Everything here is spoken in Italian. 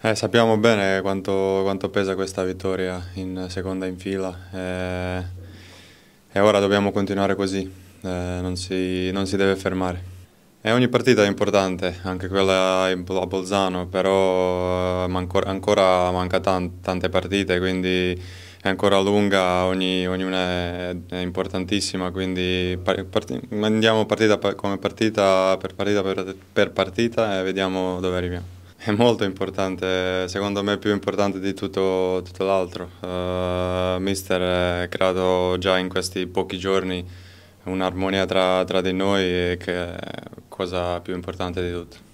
Eh, sappiamo bene quanto, quanto, pesa questa vittoria in seconda in fila eh, e ora dobbiamo continuare così, eh, non, si, non, si, deve fermare. E ogni partita è importante, anche quella a Bolzano, però eh, ancora, ancora manca tan tante partite, quindi è ancora lunga, ogni, ognuna è, è, importantissima, quindi andiamo partita come partita per partita per, per partita e vediamo dove arriviamo. è molto importante, secondo me è più importante di tutto, tutto l'altro. Uh, mister ha creato già in questi pochi giorni un'armonia tra, tra di noi che è la cosa più importante di tutto.